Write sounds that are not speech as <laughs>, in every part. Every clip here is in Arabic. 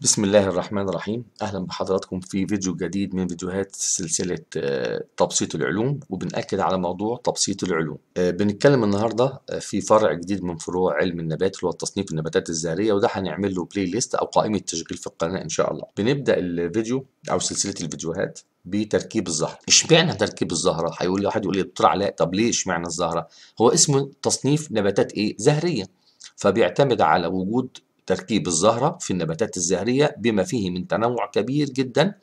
بسم الله الرحمن الرحيم اهلا بحضراتكم في فيديو جديد من فيديوهات سلسلة آه، تبسيط العلوم وبنأكد على موضوع تبسيط العلوم آه، بنتكلم النهاردة آه، في فرع جديد من فروع علم النبات اللي هو تصنيف النباتات الزهرية وده هنعمل له بلاي ليست او قائمة تشغيل في القناة ان شاء الله بنبدأ الفيديو او سلسلة الفيديوهات بتركيب الزهره اشمعنى تركيب الزهره هيقول لي واحد يقول لي دكتور علاء طب ليه اشمعنى الزهره هو اسمه تصنيف نباتات ايه زهريه فبيعتمد على وجود تركيب الزهرة في النباتات الزهرية بما فيه من تنوع كبير جدا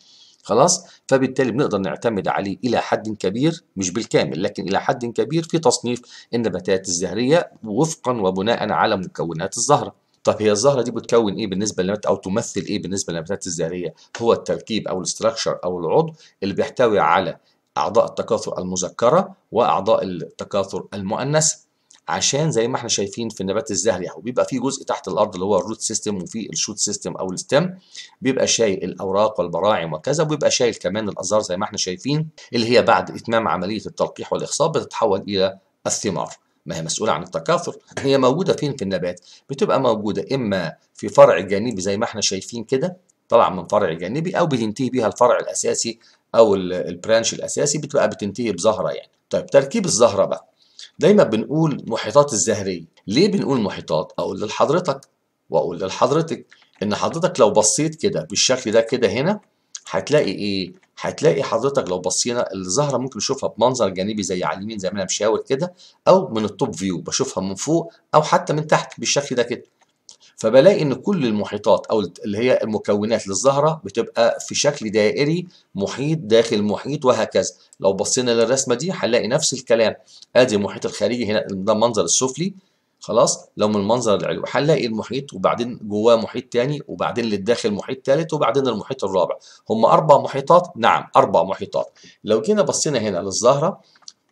خلاص فبالتالي بنقدر نعتمد عليه الى حد كبير مش بالكامل لكن الى حد كبير في تصنيف النباتات الزهريه وفقا وبناء على مكونات الزهره طب هي الزهره دي بتكون ايه بالنسبه للنبات او تمثل ايه بالنسبه للنباتات الزهريه هو التركيب او الاستراكشر او العضو اللي بيحتوي على اعضاء التكاثر المذكره واعضاء التكاثر المؤنثه عشان زي ما احنا شايفين في النبات الزهري اهو بيبقى في جزء تحت الارض اللي هو الروت سيستم وفي الشوت سيستم او الستم بيبقى شايل الاوراق والبراعم وكذا وبيبقى شايل كمان الازهار زي ما احنا شايفين اللي هي بعد اتمام عمليه التلقيح والاخصاب بتتحول الى الثمار ما هي مسؤولة عن التكاثر هي موجودة فين في النبات بتبقى موجودة إما في فرع جانبي زي ما احنا شايفين كده طلع من فرع جانبي أو بتنتهي بيها الفرع الأساسي أو البرانش الأساسي بتبقى بتنتهي بزهرة يعني طيب تركيب الزهرة بقى دايما بنقول محيطات الزهريه ليه بنقول محيطات اقول لحضرتك واقول لحضرتك ان حضرتك لو بصيت كده بالشكل ده كده هنا هتلاقي ايه هتلاقي حضرتك لو بصينا الزهره ممكن نشوفها بمنظر جانبي زي على اليمين زي ما انا مشاور كده او من التوب فيو بشوفها من فوق او حتى من تحت بالشكل ده كده فبلاقي ان كل المحيطات او اللي هي المكونات للزهره بتبقى في شكل دائري محيط داخل محيط وهكذا لو بصينا للرسمه دي هنلاقي نفس الكلام ادي المحيط الخارجي هنا ده المنظر السفلي خلاص لو من المنظر العلوي هنلاقي المحيط وبعدين جواه محيط تاني وبعدين للداخل محيط تالت وبعدين المحيط الرابع هم اربع محيطات نعم اربع محيطات لو جينا بصينا هنا للزهره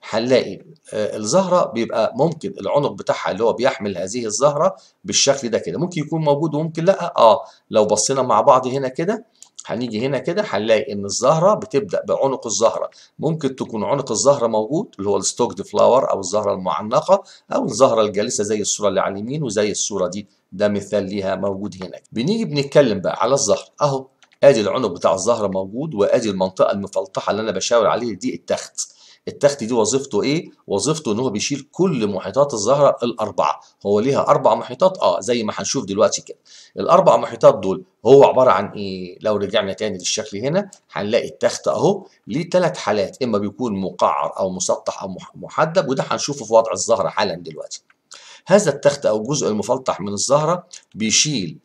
هنلاقي آه، الزهرة بيبقى ممكن العنق بتاعها اللي هو بيحمل هذه الزهرة بالشكل ده كده ممكن يكون موجود وممكن لأ اه لو بصينا مع بعض هنا كده هنيجي هنا كده هنلاقي ان الزهره بتبدا بعنق الزهره ممكن تكون عنق الزهره موجود اللي هو الستوكد فلاور او الزهره المعنقه او الزهره الجالسه زي الصوره اللي على اليمين وزي الصوره دي ده مثال ليها موجود هناك بنيجي بنتكلم بقى على الزهر اهو ادي العنق بتاع الزهره موجود وادي المنطقه المفلطحه اللي انا بشاور عليه دي التخت التخت دي وظيفته ايه وظيفته ان هو بيشيل كل محيطات الزهره الاربعه هو ليها اربع محيطات اه زي ما هنشوف دلوقتي كده الاربع محيطات دول هو عباره عن ايه لو رجعنا تاني للشكل هنا هنلاقي التخت اهو ليه ثلاث حالات اما بيكون مقعر او مسطح او محدب وده هنشوفه في وضع الزهره حالا دلوقتي هذا التخت او الجزء المفلطح من الزهره بيشيل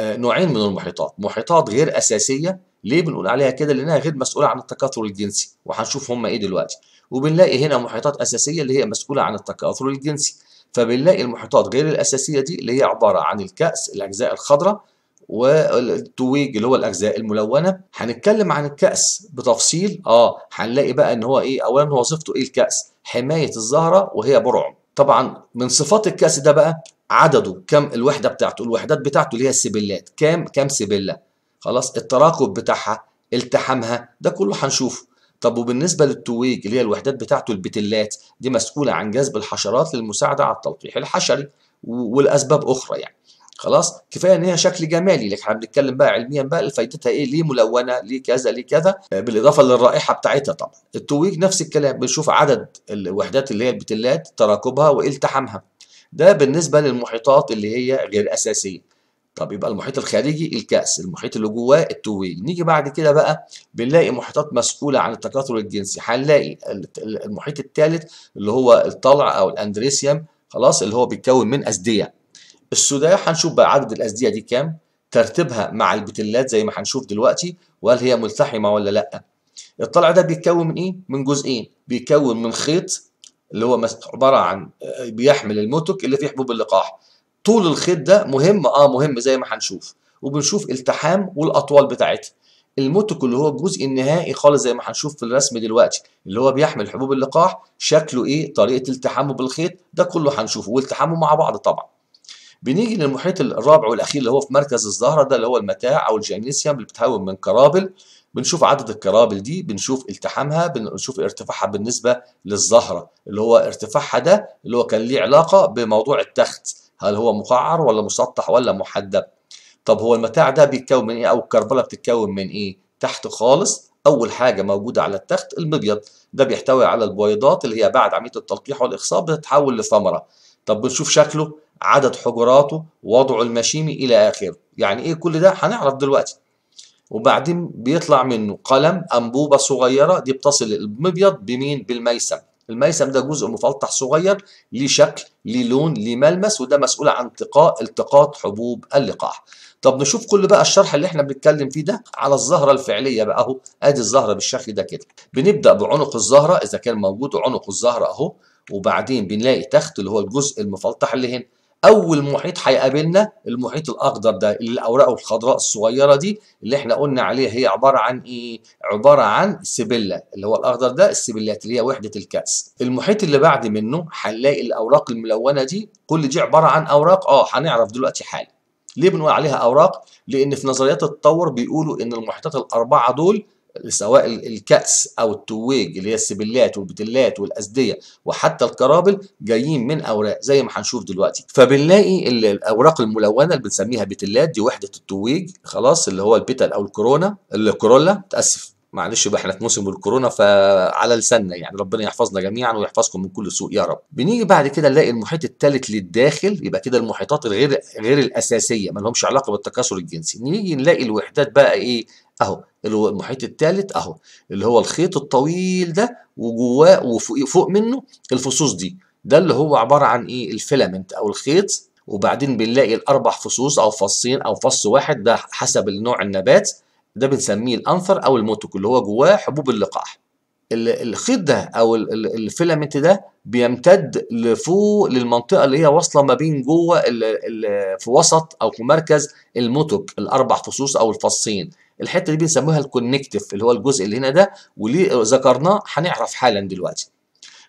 آه، نوعين من المحيطات محيطات غير اساسيه ليه بنقول عليها كده لانها غير مسؤوله عن التكاثر الجنسي وهنشوف هم ايه دلوقتي وبنلاقي هنا محيطات أساسية اللي هي مسؤولة عن التكاثر الجنسي فبنلاقي المحيطات غير الأساسية دي اللي هي عبارة عن الكأس الأجزاء الخضراء والتويج اللي هو الاجزاء الملونه هنتكلم عن الكأس بتفصيل اه هنلاقي بقى ان هو ايه اولا هو وظيفته ايه الكأس حمايه الزهره وهي برعم طبعا من صفات الكأس ده بقى عدده كم الوحده بتاعته الوحدات بتاعته اللي هي السبلات كام كام سبله خلاص التراكب بتاعها التحامها ده كله هنشوفه طب وبالنسبه للتويج اللي هي الوحدات بتاعته البتلات دي مسؤوله عن جذب الحشرات للمساعده على التلقيح الحشري ولاسباب اخرى يعني خلاص كفايه ان هي شكل جمالي لكن احنا بنتكلم بقى علميا بقى فايدتها ايه ليه ملونه ليه كذا ليه كذا بالاضافه للرائحه بتاعتها طبعا التويج نفس الكلام بنشوف عدد الوحدات اللي هي البتلات وإيه والتحامها ده بالنسبه للمحيطات اللي هي غير اساسيه طب يبقى المحيط الخارجي الكأس المحيط اللي جواه التويل نيجي بعد كده بقى بنلاقي محيطات مسؤولة عن التكاثر الجنسي هنلاقي المحيط الثالث اللي هو الطلع أو الأندريسيوم خلاص اللي هو بيتكون من أثدية السوداح هنشوف بقى عدد الأثدية دي كام ترتيبها مع البتلات زي ما هنشوف دلوقتي وهل هي ملتحمة ولا لأ الطلع ده بيتكون من إيه؟ من جزئين بيتكون من خيط اللي هو عبارة عن بيحمل الموتوك اللي فيه حبوب اللقاح طول الخيط ده مهم اه مهم زي ما هنشوف وبنشوف التحام والاطوال بتاعتها الموتوك اللي هو الجزء النهائي خالص زي ما هنشوف في الرسم دلوقتي اللي هو بيحمل حبوب اللقاح شكله ايه طريقه التحامه بالخيط ده كله هنشوفه والتحامه مع بعض طبعا بنيجي للمحيط الرابع والاخير اللي هو في مركز الزهره ده اللي هو المتاع او الجينيسيوم اللي بتتكون من كرابل بنشوف عدد الكرابل دي بنشوف التحامها بنشوف ارتفاعها بالنسبه للزهره اللي هو ارتفاعها ده اللي هو كان ليه علاقه بموضوع التخت هل هو مقعر ولا مسطح ولا محدب طب هو المتاع ده بيتكون من ايه او الكربله بتتكون من ايه تحت خالص اول حاجه موجوده على التخت المبيض ده بيحتوي على البويضات اللي هي بعد عمليه التلقيح والاخصاب بتتحول لثمره طب بنشوف شكله عدد حجراته وضعه المشيمي الى اخره يعني ايه كل ده هنعرف دلوقتي وبعدين بيطلع منه قلم انبوبه صغيره دي بتصل المبيض بمين بالميسم الميسم ده جزء مفلطح صغير ليه شكل ليه لون ليه ملمس وده مسؤول عن انتقاء التقاط حبوب اللقاح طب نشوف كل بقى الشرح اللي احنا بنتكلم فيه ده على الزهره الفعليه بقى اهو ادي الزهره بالشكل ده كده بنبدا بعنق الزهره اذا كان موجود عنق الزهره اهو وبعدين بنلاقي تخت اللي هو الجزء المفلطح اللي هنا اول محيط هيقابلنا المحيط الاخضر ده اللي الاوراق الخضراء الصغيره دي اللي احنا قلنا عليها هي عباره عن ايه عباره عن سبله اللي هو الاخضر ده السبلات اللي هي وحده الكاس المحيط اللي بعد منه هنلاقي الاوراق الملونه دي كل دي عباره عن اوراق اه هنعرف دلوقتي حالا ليه بنقول عليها اوراق لان في نظريات التطور بيقولوا ان المحيطات الاربعه دول سواء الكأس أو التويج اللي هي السبلات والبتلات والأسدية وحتى الكرابل جايين من أوراق زي ما هنشوف دلوقتي فبنلاقي الأوراق الملونة اللي بنسميها بتلات دي وحدة التويج خلاص اللي هو البتل أو الكورونا الكورولا تأسف معلش بقى احنا في موسم الكورونا فعلى لساننا يعني ربنا يحفظنا جميعا ويحفظكم من كل سوء يا رب. بنيجي بعد كده نلاقي المحيط الثالث للداخل يبقى كده المحيطات الغير غير الاساسيه ما لهمش علاقه بالتكاثر الجنسي. نيجي نلاقي الوحدات بقى ايه اهو المحيط الثالث اهو اللي هو الخيط الطويل ده وجواه وفوق منه الفصوص دي ده اللي هو عباره عن ايه الفيلامنت او الخيط وبعدين بنلاقي الاربع فصوص او فصين او فص واحد ده حسب النوع النبات ده بنسميه الانثر او الموتوك اللي هو جواه حبوب اللقاح الخيط ده او الفيلامنت ده بيمتد لفوق للمنطقه اللي هي واصله ما بين جوه في وسط او في مركز الموتوك الاربع فصوص او الفصين الحته دي بنسموها الكونكتيف اللي هو الجزء اللي هنا ده وليه ذكرناه هنعرف حالا دلوقتي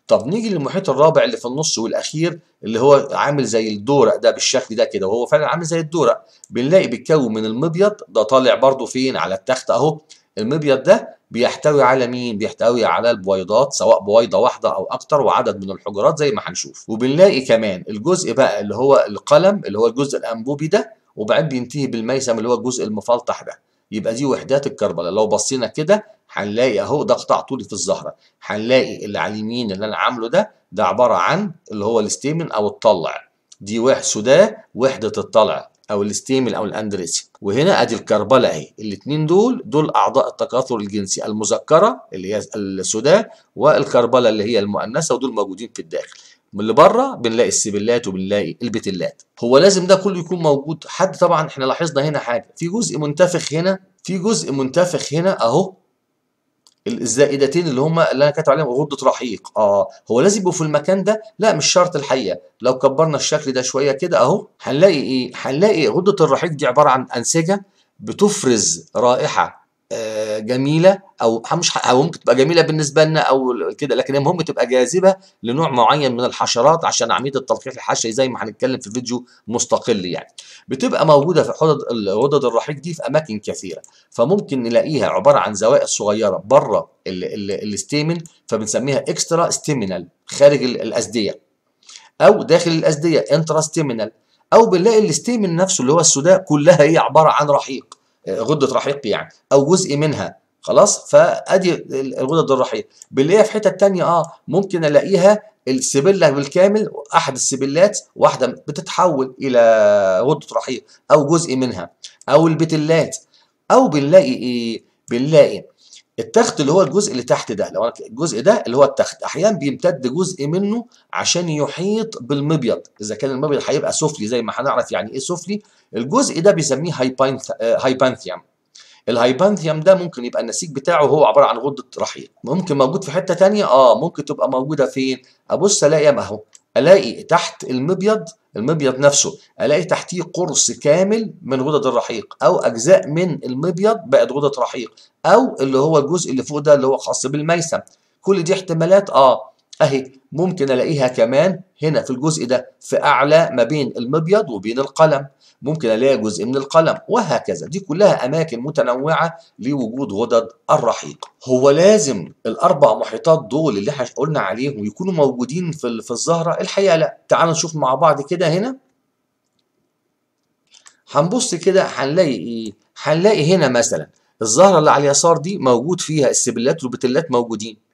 طب نيجي للمحيط الرابع اللي في النص والاخير اللي هو عامل زي الدورق ده بالشكل ده كده وهو فعلا عامل زي الدورق بنلاقي بيتكون من المبيض ده طالع برده فين على التخت اهو المبيض ده بيحتوي على مين؟ بيحتوي على البويضات سواء بويضه واحده او اكتر وعدد من الحجرات زي ما هنشوف وبنلاقي كمان الجزء بقى اللي هو القلم اللي هو الجزء الانبوبي ده وبعدين بينتهي بالميسم اللي هو الجزء المفلطح ده يبقى دي وحدات الكربلاء لو بصينا كده هنلاقي اهو ده قطاع طولي في الزهره هنلاقي اللي على اليمين اللي انا عامله ده ده عباره عن اللي هو الاستيمن او الطلع دي وحده سوداء وحده الطلع او الاستيمن او الاندريسي وهنا ادي الكربلاء اهي الاثنين دول دول اعضاء التكاثر الجنسي المذكره اللي هي السوداء والكربلاء اللي هي المؤنثه ودول موجودين في الداخل من اللي بره بنلاقي السبلات وبنلاقي البتلات هو لازم ده كله يكون موجود حد طبعا احنا لاحظنا هنا حاجه في جزء منتفخ هنا في جزء منتفخ هنا اهو الزائدتين اللي هم اللي انا كاتب عليهم غده رحيق اه هو لازم يبقوا في المكان ده لا مش شرط الحقيقه لو كبرنا الشكل ده شويه كده اهو هنلاقي ايه هنلاقي غده الرحيق دي عباره عن انسجه بتفرز رائحه آه، جميله او مش او ممكن تبقى جميله بالنسبه لنا او كده لكن المهم تبقى جاذبه لنوع معين من الحشرات عشان عمليه التلقيح الحشري زي ما هنتكلم في فيديو مستقل يعني بتبقى موجوده في حدد الغدد الرحيق دي في اماكن كثيره فممكن نلاقيها عباره عن زوائد صغيره بره الاستيمن فبنسميها اكسترا ستيمينال خارج الاسديه او داخل الاسديه انترا ستيمينال او بنلاقي الاستيمن نفسه اللي هو السوداء كلها هي عباره عن رحيق غده رحيق يعني او جزء منها خلاص فادي الغده الرحيق بنلاقيها في حته تانية اه ممكن الاقيها السبله بالكامل احد السبلات واحده بتتحول الى غده رحيق او جزء منها او البتلات او بنلاقي ايه بنلاقي التخت اللي هو الجزء اللي تحت ده لو الجزء ده اللي هو التخت احيانا بيمتد جزء منه عشان يحيط بالمبيض اذا كان المبيض هيبقى سفلي زي ما هنعرف يعني ايه سفلي الجزء ده بيسميه هايبانثيوم الهايبانثيوم ده ممكن يبقى النسيج بتاعه هو عباره عن غده رحيق ممكن موجود في حته ثانيه اه ممكن تبقى موجوده فين ابص الاقي هو الاقي تحت المبيض المبيض نفسه الاقي تحتيه قرص كامل من غدد الرحيق او اجزاء من المبيض بقت غدد رحيق او اللي هو الجزء اللي فوق ده اللي هو خاص بالميسم كل دي احتمالات اه اهي ممكن الاقيها كمان هنا في الجزء ده في اعلى ما بين المبيض وبين القلم ممكن الاقي جزء من القلم وهكذا دي كلها اماكن متنوعه لوجود غدد الرحيق هو لازم الاربع محيطات دول اللي احنا قلنا عليهم يكونوا موجودين في في الزهره الحقيقه لا تعالوا نشوف مع بعض كده هنا هنبص كده هنلاقي ايه هنلاقي هنا مثلا الزهره اللي على اليسار دي موجود فيها السبلات والبتلات موجودين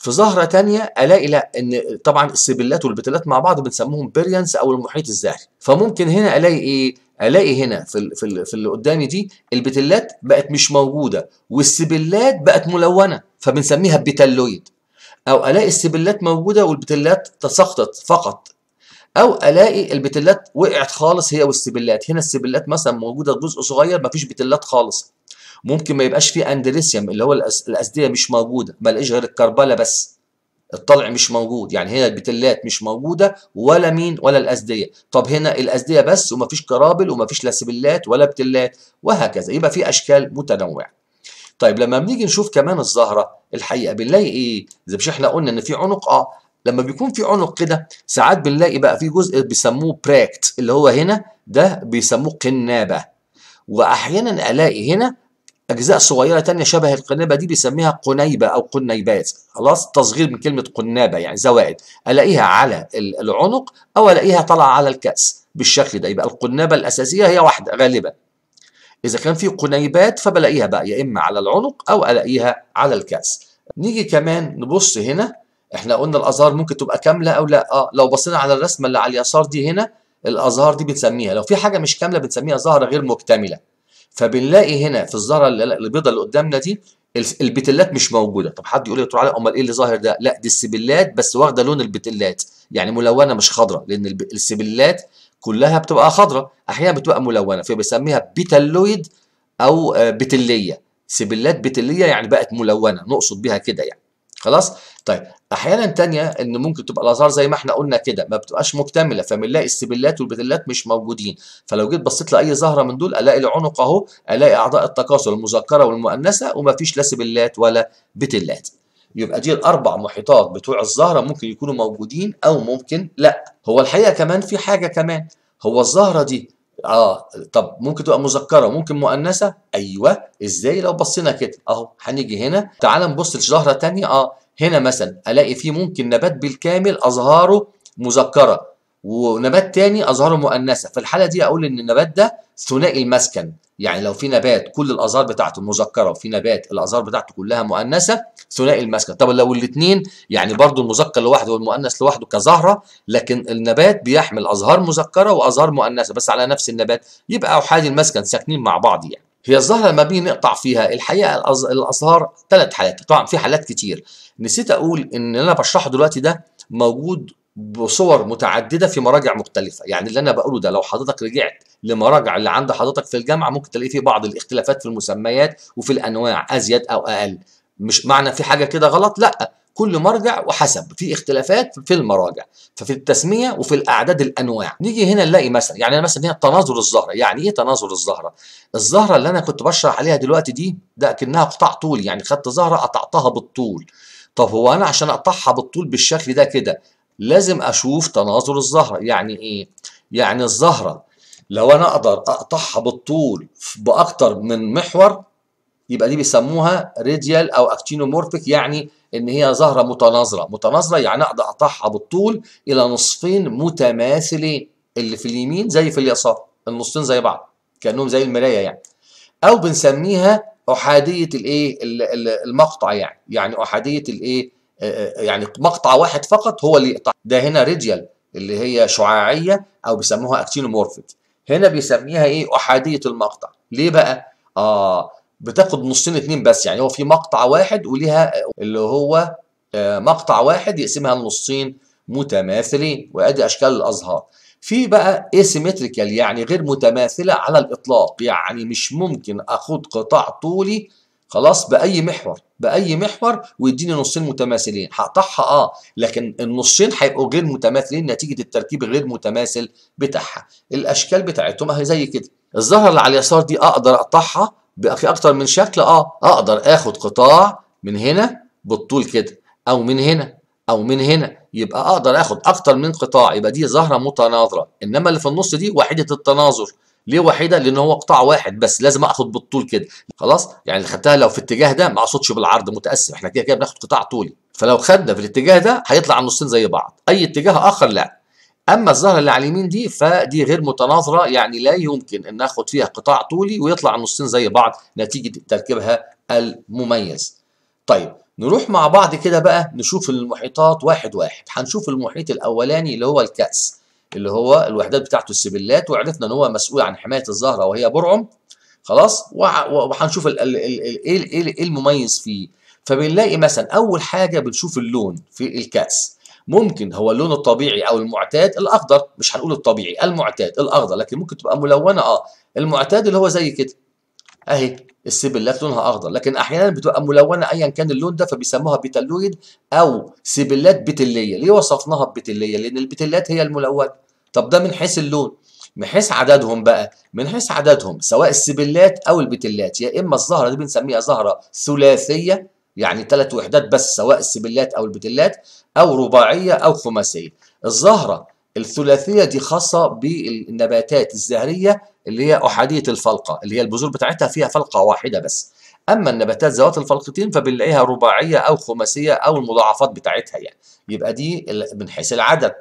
في ظاهرة تانية ألاقي لا إن طبعا السبلات والبتلات مع بعض بنسموهم بيريانس أو المحيط الزهري فممكن هنا ألاقي إيه الاقي هنا في في, في اللي قدامي دي البتلات بقت مش موجوده والسبلات بقت ملونه فبنسميها بتلويد او الاقي السبلات موجوده والبتلات تساقطت فقط او الاقي البتلات وقعت خالص هي والسبلات هنا السبلات مثلا موجوده جزء صغير مفيش بتلات خالص ممكن ما يبقاش فيه اندريسيوم اللي هو الاسديه مش موجوده ما لقيش غير الكربله بس الطلع مش موجود يعني هنا البتلات مش موجوده ولا مين ولا الاسديه طب هنا الاسديه بس ومفيش كرابل ومفيش لا سبلات ولا بتلات وهكذا يبقى في اشكال متنوعه طيب لما بنيجي نشوف كمان الزهره الحقيقه بنلاقي ايه زي مش احنا قلنا ان في عنق اه لما بيكون في عنق كده ساعات بنلاقي بقى في جزء بيسموه براكت اللي هو هنا ده بيسموه قنابه واحيانا الاقي هنا أجزاء صغيرة تانية شبه القنابة دي بيسميها قنيبة أو قنيبات خلاص تصغير من كلمة قنابة يعني زوائد ألاقيها على العنق أو ألاقيها طالعة على الكأس بالشكل ده يبقى القنابة الأساسية هي واحدة غالبا إذا كان في قنيبات فبلاقيها بقى يا إما على العنق أو ألاقيها على الكأس نيجي كمان نبص هنا احنا قلنا الأزهار ممكن تبقى كاملة أو لا آه لو بصينا على الرسمة اللي على اليسار دي هنا الأزهار دي بنسميها لو في حاجة مش كاملة بنسميها زهرة غير مكتملة فبنلاقي هنا في الزهره البيضه اللي قدامنا دي البتلات مش موجوده طب حد يقول لي دكتور علاء امال ايه اللي ظاهر ده لا دي السبلات بس واخده لون البتلات يعني ملونه مش خضراء لان السبلات كلها بتبقى خضراء احيانا بتبقى ملونه فبنسميها بيتالويد او آه، بتليه سبلات بتليه يعني بقت ملونه نقصد بيها كده يعني خلاص طيب احيانا تانية ان ممكن تبقى الازهار زي ما احنا قلنا كده ما بتبقاش مكتمله فبنلاقي السبلات والبتلات مش موجودين فلو جيت بصيت لاي زهره من دول الاقي العنق اهو الاقي اعضاء التكاثر المذكره والمؤنثه ومفيش لا سبلات ولا بتلات يبقى دي الاربع محيطات بتوع الزهره ممكن يكونوا موجودين او ممكن لا هو الحقيقه كمان في حاجه كمان هو الزهره دي اه طب ممكن تبقى مذكره ممكن مؤنثه ايوه ازاي لو بصينا كده اهو هنيجي هنا تعال نبص لشهره ثانيه اه هنا مثلا الاقي فيه ممكن نبات بالكامل اظهاره مذكره ونبات تاني اظهاره مؤنثه في الحاله دي اقول ان النبات ده ثنائي المسكن يعني لو في نبات كل الازهار بتاعته مذكره وفي نبات الازهار بتاعته كلها مؤنثه ثنائي المسكن طب لو الاثنين يعني برضو المذكر لوحده والمؤنث لوحده كزهره لكن النبات بيحمل ازهار مذكره وازهار مؤنثه بس على نفس النبات يبقى احادي المسكن ساكنين مع بعض يعني هي الزهرة لما بنقطع نقطع فيها الحقيقة الأزهار ثلاث حالات طبعا في حالات كتير نسيت أقول إن اللي أنا بشرحه دلوقتي ده موجود بصور متعدده في مراجع مختلفه يعني اللي انا بقوله ده لو حضرتك رجعت لمراجع اللي عند حضرتك في الجامعه ممكن تلاقي فيه بعض الاختلافات في المسميات وفي الانواع ازيد او اقل مش معنى في حاجه كده غلط لا كل مرجع وحسب في اختلافات في المراجع ففي التسميه وفي الاعداد الانواع نيجي هنا نلاقي مثلا يعني انا مثلا هنا تناظر الزهره يعني ايه تناظر الزهره الزهره اللي انا كنت بشرح عليها دلوقتي دي ده كانها قطاع طولي يعني خدت زهره قطعتها بالطول طب هو انا عشان اقطعها بالطول بالشكل ده كده لازم اشوف تناظر الزهره يعني ايه يعني الزهره لو انا اقدر اقطعها بالطول باكتر من محور يبقى دي بيسموها راديال او اكتينومورفيك يعني ان هي زهره متناظره متناظره يعني اقدر اقطعها بالطول الى نصفين متماثلين اللي في اليمين زي في اليسار النصين زي بعض كانهم زي المرايه يعني او بنسميها احاديه الايه المقطع يعني يعني احاديه الايه يعني مقطع واحد فقط هو اللي يقطع ده هنا ريديال اللي هي شعاعيه او بيسموها اكتينومورفيد هنا بيسميها ايه احاديه المقطع ليه بقى اه بتاخد نصين اتنين بس يعني هو في مقطع واحد وليها اللي هو آه، مقطع واحد يقسمها لنصين متماثلين وادي اشكال الازهار في بقى اسيمتريكال يعني غير متماثله على الاطلاق يعني مش ممكن اخد قطاع طولي خلاص باي محور باي محور ويديني نصين متماثلين هقطعها اه لكن النصين هيبقوا غير متماثلين نتيجه التركيب الغير متماثل بتاعها الاشكال بتاعتهم اهي زي كده الزهره اللي على اليسار دي اقدر اقطعها في اكتر من شكل اه اقدر اخد قطاع من هنا بالطول كده او من هنا او من هنا يبقى اقدر اخد اكتر من قطاع يبقى دي زهره متناظره انما اللي في النص دي وحيده التناظر ليه وحيده لان هو قطاع واحد بس لازم اخد بالطول كده خلاص يعني اللي خدتها لو في الاتجاه ده ما اقصدش بالعرض متقسم احنا كده كده بناخد قطاع طولي فلو خدنا في الاتجاه ده هيطلع النصين زي بعض اي اتجاه اخر لا اما الزهره اللي على اليمين دي فدي غير متناظره يعني لا يمكن ان اخد فيها قطاع طولي ويطلع النصين زي بعض نتيجه تركيبها المميز طيب نروح مع بعض كده بقى نشوف المحيطات واحد واحد هنشوف المحيط الاولاني اللي هو الكاس اللي هو الوحدات بتاعته السبلات وعرفنا ان هو مسؤول عن حمايه الزهره وهي برعم خلاص وهنشوف إيه, إيه, ايه المميز فيه فبنلاقي مثلا اول حاجه بنشوف اللون في الكاس ممكن هو اللون الطبيعي او المعتاد الاخضر مش هنقول الطبيعي المعتاد الاخضر لكن ممكن تبقى ملونه اه المعتاد اللي هو زي كده اهي السيب اللات لونها اخضر لكن احيانا بتبقى ملونه ايا كان اللون ده فبيسموها بيتالويد او سيبلات بتليه ليه وصفناها ببتليه لان البتلات هي الملونه طب ده من حيث اللون من حيث عددهم بقى من حيث عددهم سواء السبلات او البتلات يا اما الزهره دي بنسميها زهره ثلاثيه يعني ثلاث وحدات بس سواء السبلات او البتلات او رباعيه او خماسيه الزهره الثلاثيه دي خاصه بالنباتات الزهريه اللي هي أحادية الفلقة اللي هي البذور بتاعتها فيها فلقة واحدة بس أما النباتات ذوات الفلقتين فبنلاقيها رباعية أو خماسية أو المضاعفات بتاعتها يعني يبقى دي من حيث العدد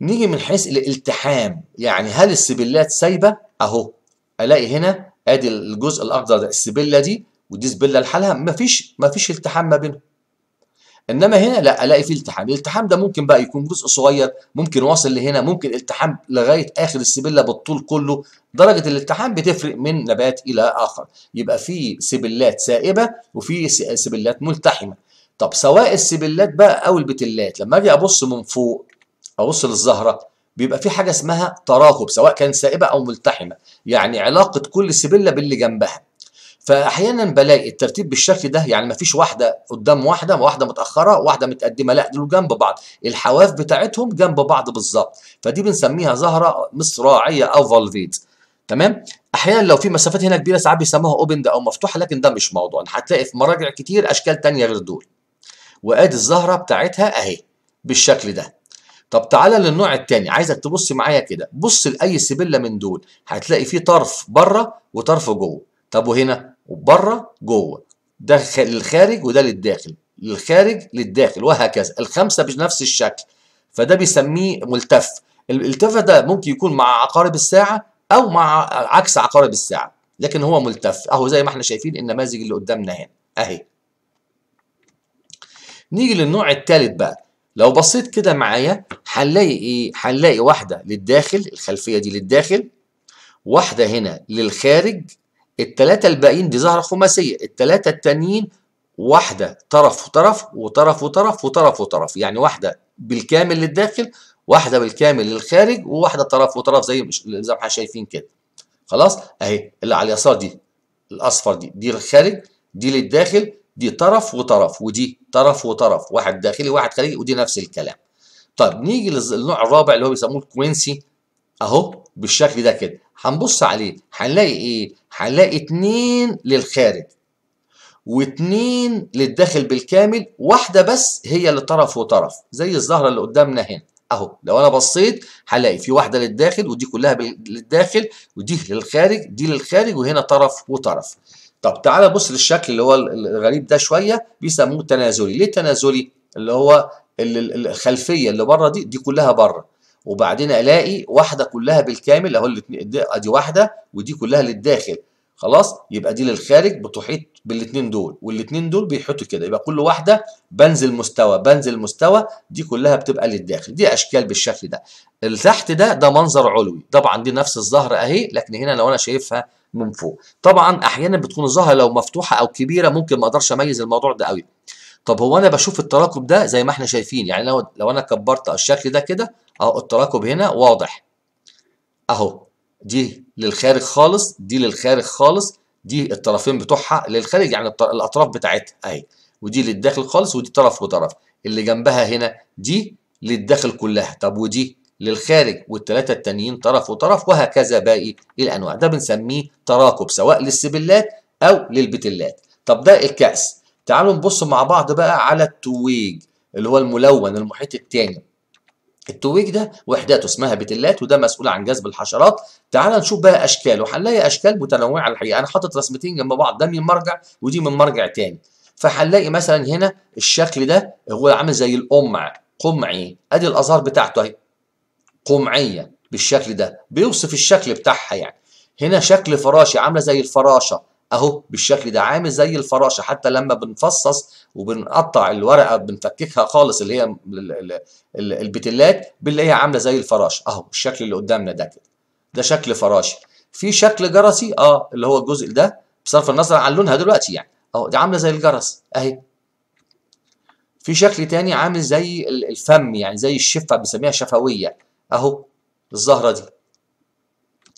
نيجي من حيث الالتحام يعني هل السبلات سايبة أهو ألاقي هنا أدي الجزء الأخضر ده السبلة دي ودي سبلة لحالها مفيش مفيش التحام ما بينهم انما هنا لا الاقي فيه التحام الالتحام ده ممكن بقى يكون جزء صغير ممكن واصل لهنا ممكن التحام لغايه اخر السبله بالطول كله درجه الالتحام بتفرق من نبات الى اخر يبقى في سبلات سائبه وفي سبلات ملتحمه طب سواء السبلات بقى او البتلات لما اجي ابص من فوق ابص للزهره بيبقى في حاجه اسمها تراكب سواء كان سائبه او ملتحمه يعني علاقه كل سبله باللي جنبها فاحيانا بلاقي الترتيب بالشكل ده يعني ما فيش واحده قدام واحده واحده متاخره واحده متقدمه لا دول جنب بعض الحواف بتاعتهم جنب بعض بالظبط فدي بنسميها زهره مصراعيه او فالفيد تمام احيانا لو في مسافات هنا كبيره ساعات بيسموها اوبند او مفتوحه لكن ده مش موضوعنا هتلاقي في مراجع كتير اشكال تانية غير دول وادي الزهره بتاعتها اهي بالشكل ده طب تعالى للنوع الثاني عايزك تبص معايا كده بص لاي سبله من دول هتلاقي في طرف بره وطرف جوه طب وهنا وبره جوه ده للخارج وده للداخل للخارج للداخل وهكذا الخمسه بنفس الشكل فده بيسميه ملتف الالتف ده ممكن يكون مع عقارب الساعه او مع عكس عقارب الساعه لكن هو ملتف اهو زي ما احنا شايفين النماذج اللي قدامنا هنا اهي نيجي للنوع الثالث بقى لو بصيت كده معايا هنلاقي ايه هنلاقي واحده للداخل الخلفيه دي للداخل واحده هنا للخارج التلاتة الباقيين دي زهرة خماسية التلاتة التانيين واحدة طرف وطرف وطرف وطرف وطرف وطرف يعني واحدة بالكامل للداخل واحدة بالكامل للخارج وواحدة طرف وطرف زي ما احنا شايفين كده خلاص اهي اللي على اليسار دي الاصفر دي دي للخارج دي للداخل دي طرف وطرف ودي طرف وطرف واحد داخلي واحد خارجي ودي نفس الكلام طيب نيجي للنوع الرابع اللي هو بيسموه الكوينسي اهو بالشكل ده كده هنبص عليه هنلاقي ايه هنلاقي اتنين للخارج واتنين للداخل بالكامل واحده بس هي لطرف وطرف زي الزهره اللي قدامنا هنا اهو لو انا بصيت هلاقي في واحده للداخل ودي كلها للداخل ودي للخارج دي للخارج وهنا طرف وطرف طب تعالى بص للشكل اللي هو الغريب ده شويه بيسموه تنازلي ليه تنازلي اللي هو الخلفيه اللي بره دي دي كلها بره وبعدين الاقي واحده كلها بالكامل اهو ادي واحده ودي كلها للداخل خلاص يبقى دي للخارج بتحيط بالاثنين دول والاثنين دول بيحطوا كده يبقى كل واحده بنزل مستوى بنزل مستوى دي كلها بتبقى للداخل دي اشكال بالشكل ده اللي تحت ده ده منظر علوي طبعا دي نفس الظهر اهي لكن هنا لو انا شايفها من فوق طبعا احيانا بتكون الزهره لو مفتوحه او كبيره ممكن ما اقدرش اميز الموضوع ده قوي طب هو انا بشوف التراكب ده زي ما احنا شايفين يعني لو لو انا كبرت الشكل ده كده اهو التراكب هنا واضح اهو دي للخارج خالص دي للخارج خالص دي الطرفين بتوعها للخارج يعني الاطراف بتاعتها اهي ودي للداخل خالص ودي طرف وطرف اللي جنبها هنا دي للداخل كلها طب ودي للخارج والثلاثه التانيين طرف وطرف وهكذا باقي الانواع ده بنسميه تراكب سواء للسبلات او للبتلات طب ده الكأس تعالوا نبص مع بعض بقى على التويج اللي هو الملون المحيط التاني التويج ده وحداته اسمها بتلات وده مسؤول عن جذب الحشرات تعال نشوف بقى اشكاله هنلاقي اشكال متنوعه الحقيقه انا حاطط رسمتين جنب بعض ده من مرجع ودي من مرجع تاني فهنلاقي مثلا هنا الشكل ده هو عامل زي القمع قمعي إيه؟ ادي الازهار بتاعته اهي قمعيه بالشكل ده بيوصف الشكل بتاعها يعني هنا شكل فراشي عامله زي الفراشه اهو بالشكل ده عامل زي الفراشه حتى لما بنفصص وبنقطع الورقه بنفككها خالص اللي هي البتلات بنلاقيها عامله زي الفراشه اهو الشكل اللي قدامنا ده كده ده شكل فراشي في شكل جرسي اه اللي هو الجزء ده بصرف النظر عن لونها دلوقتي يعني اهو دي عامله زي الجرس اهي في شكل تاني عامل زي الفم يعني زي الشفه بنسميها شفويه اهو الزهره دي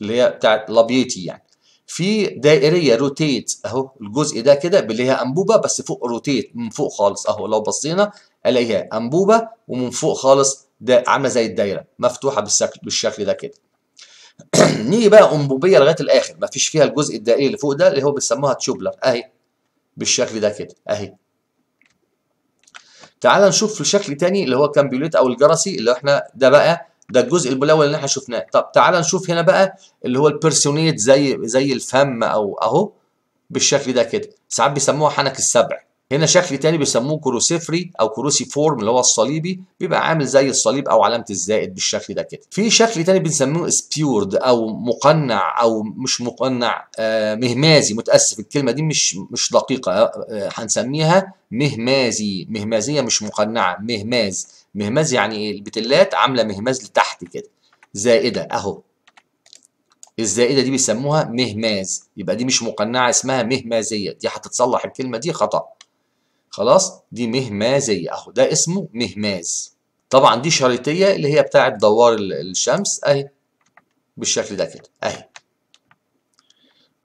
اللي هي بتاعت لابيتي يعني في دائريه روتيت اهو الجزء ده كده باللي هي انبوبه بس فوق روتيت من فوق خالص اهو لو بصينا الاقيها انبوبه ومن فوق خالص ده عامله زي الدايره مفتوحه بالشكل بالشكل ده كده <clears throat> نيجي بقى انبوبيه لغايه الاخر مفيش فيها الجزء الدائري اللي فوق ده اللي هو بيسموها تشوبلر اهي بالشكل ده كده اهي تعال نشوف في شكل تاني اللي هو كامبيوليت او الجرسي اللي احنا ده بقى ده الجزء البلاوي اللي احنا شفناه طب تعال نشوف هنا بقى اللي هو البيرسونيت زي زي الفم او اهو بالشكل ده كده ساعات بيسموها حنك السبع هنا شكل تاني بيسموه كروسيفري او كروسيفورم اللي هو الصليبي بيبقى عامل زي الصليب او علامه الزائد بالشكل ده كده في شكل تاني بنسميه سبيورد او مقنع او مش مقنع آه مهمازي متاسف الكلمه دي مش مش دقيقه آه, آه، هنسميها مهمازي مهمازيه مش مقنعه مهماز مهماز يعني ايه البتلات عامله مهماز لتحت كده زائده اهو الزائده دي بيسموها مهماز يبقى دي مش مقنعه اسمها مهمازيه دي هتتصلح الكلمه دي خطا خلاص دي مهمازيه اهو ده اسمه مهماز طبعا دي شريطيه اللي هي بتاعه دوار الشمس اهي بالشكل ده كده اهي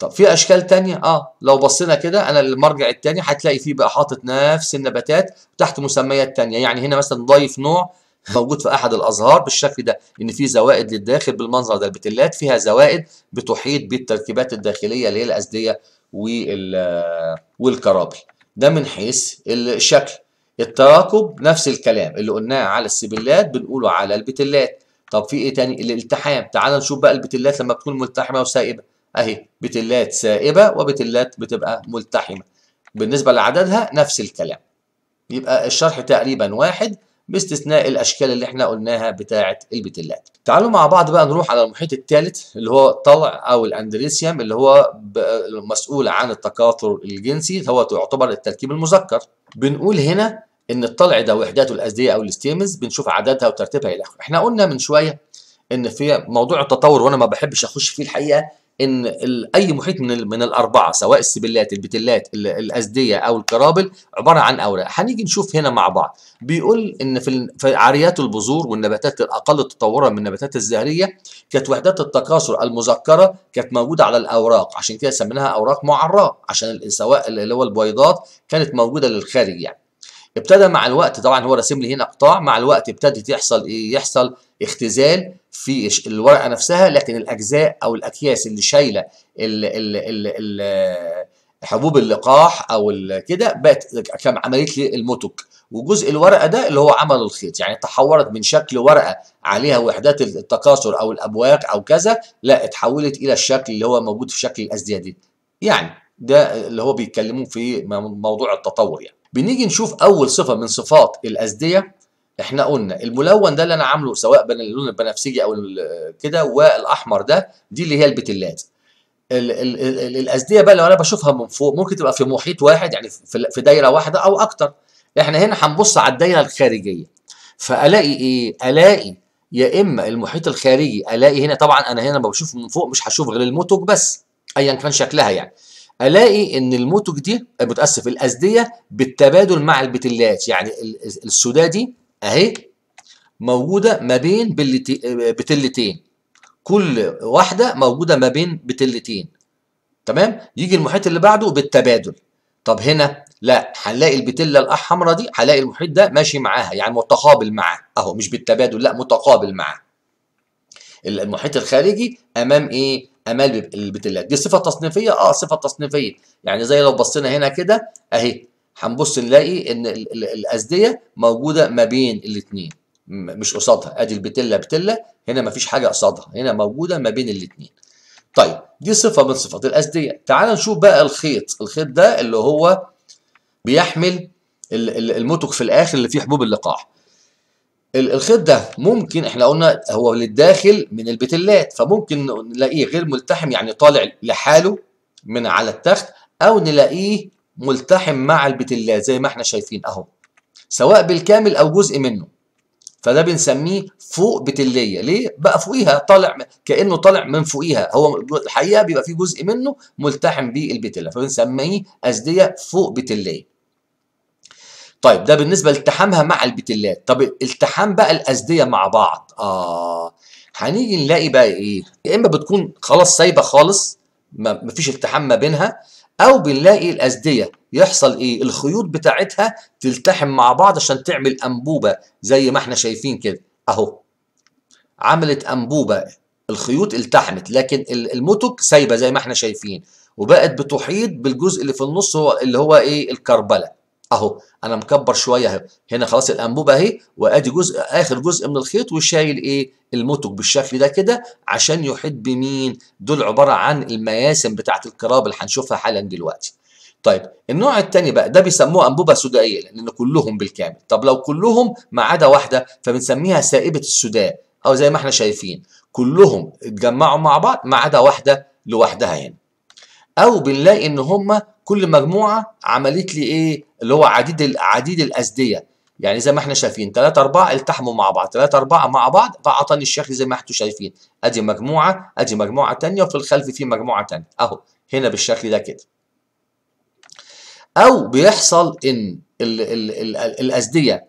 طب في اشكال تانية اه لو بصينا كده انا المرجع التاني هتلاقي فيه بقى حاطط نفس النباتات تحت مسميات تانية يعني هنا مثلا ضيف نوع موجود في احد الازهار بالشكل ده ان في زوائد للداخل بالمنظر ده البتلات فيها زوائد بتحيط بالتركيبات الداخليه اللي هي الازديه والكرابل ده من حيث الشكل التراكب نفس الكلام اللي قلناه على السبلات بنقوله على البتلات طب في ايه تاني الالتحام تعال نشوف بقى البتلات لما بتكون ملتحمه وسائبه اهي بتلات سائبه وبتلات بتبقى ملتحمه بالنسبه لعددها نفس الكلام يبقى الشرح تقريبا واحد باستثناء الاشكال اللي احنا قلناها بتاعه البتلات تعالوا مع بعض بقى نروح على المحيط الثالث اللي هو الطلع او الاندريسيوم اللي هو مسؤول عن التكاثر الجنسي هو تعتبر التركيب المذكر بنقول هنا ان الطلع ده وحداته الاسديه او الاستيمز بنشوف عددها وترتيبها الى اخره احنا قلنا من شويه ان في موضوع التطور وانا ما بحبش اخش فيه الحقيقه ان اي محيط من من الاربعه سواء السبلات البتلات الازديه او الكرابل عباره عن اوراق هنيجي نشوف هنا مع بعض بيقول ان في عاريات البذور والنباتات الاقل تطورا من النباتات الزهريه كانت وحدات التكاثر المذكره كانت موجوده على الاوراق عشان كده سميناها اوراق معراه عشان سواء اللي هو البويضات كانت موجوده للخارج يعني ابتدى مع الوقت طبعا هو راسم لي هنا قطاع مع الوقت ابتدت يحصل ايه يحصل اختزال في الورقه نفسها لكن الاجزاء او الاكياس اللي شايله ال ال ال ال حبوب اللقاح او كده بقت عمليه المتك وجزء الورقه ده اللي هو عمل الخيط يعني تحولت من شكل ورقه عليها وحدات التكاثر او الابواق او كذا لا اتحولت الى الشكل اللي هو موجود في شكل الازدياد دي يعني ده اللي هو بيتكلموا في موضوع التطور يعني بنيجي نشوف اول صفه من صفات الازديه احنا قلنا الملون ده اللي انا عامله سواء اللون البنفسجي او كده والاحمر ده دي اللي هي البتلات ال الاسديه بقى لو انا بشوفها من فوق ممكن تبقى في محيط واحد يعني في دايره واحده او اكتر احنا هنا هنبص على الدايره الخارجيه فالاقي ايه الاقي يا اما المحيط الخارجي الاقي هنا طبعا انا هنا بشوف من فوق مش هشوف غير الموتوج بس ايا كان شكلها يعني الاقي ان الموتوج دي متاسف الاسديه بالتبادل مع البتلات يعني السودادي دي اهي موجودة ما بين بتلتين كل واحدة موجودة ما بين بتلتين تمام يجي المحيط اللي بعده بالتبادل طب هنا لا هنلاقي البتله الاحمر دي هلاقي المحيط ده ماشي معاها يعني متقابل معاه اهو مش بالتبادل لا متقابل معاه المحيط الخارجي امام ايه امام البتلات دي صفه تصنيفيه اه صفه تصنيفيه يعني زي لو بصينا هنا كده اهي هنبص نلاقي ان الازديه موجوده ما بين الاثنين مش قصادها ادي البتله بتله هنا مفيش حاجه قصادها هنا موجوده ما بين الاثنين طيب دي صفه من صفات الازديه تعال نشوف بقى الخيط الخيط ده اللي هو بيحمل المتق في الاخر اللي فيه حبوب اللقاح الخيط ده ممكن احنا قلنا هو للداخل من البتلات فممكن نلاقيه غير ملتحم يعني طالع لحاله من على التخت او نلاقيه ملتحم مع الله زي ما احنا شايفين اهو سواء بالكامل او جزء منه فده بنسميه فوق بتليه ليه بقى فوقيها طالع كانه طالع من فوقيها هو الحقيقه بيبقى فيه جزء منه ملتحم بالبتله فبنسميه ازديه فوق بتليه طيب ده بالنسبه لالتحامها مع البتلات طب التحام بقى الازديه مع بعض اه هنيجي نلاقي بقى ايه يا اما بتكون خلاص سايبه خالص مفيش التحام ما بينها او بنلاقي الاسديه يحصل ايه الخيوط بتاعتها تلتحم مع بعض عشان تعمل انبوبه زي ما احنا شايفين كده اهو عملت انبوبه الخيوط التحمت لكن المتك سايبه زي ما احنا شايفين وبقت بتحيط بالجزء اللي في النص هو اللي هو ايه الكربله اهو انا مكبر شويه هنا خلاص الانبوبه اهي وادي جزء اخر جزء من الخيط وشايل ايه المتج بالشكل ده كده عشان يحيط بمين دول عباره عن المياسم بتاعه الكراب اللي هنشوفها حالا دلوقتي طيب النوع الثاني بقى ده بيسموه انبوبه سدائيه لان كلهم بالكامل طب لو كلهم ما عدا واحده فبنسميها سائبه السوداء او زي ما احنا شايفين كلهم اتجمعوا مع بعض ما عدا واحده لوحدها هنا يعني. او بنلاقي ان هم كل مجموعه عملت لي ايه اللي هو عديد عديد الازديه يعني زي ما احنا شايفين 3 4 التحموا مع بعض 3 4 مع بعض فاعطاني الشكل زي ما انتم شايفين ادي مجموعه ادي مجموعه ثانيه وفي الخلف في مجموعه ثانيه اهو هنا بالشكل ده كده او بيحصل ان الـ الـ الـ الازديه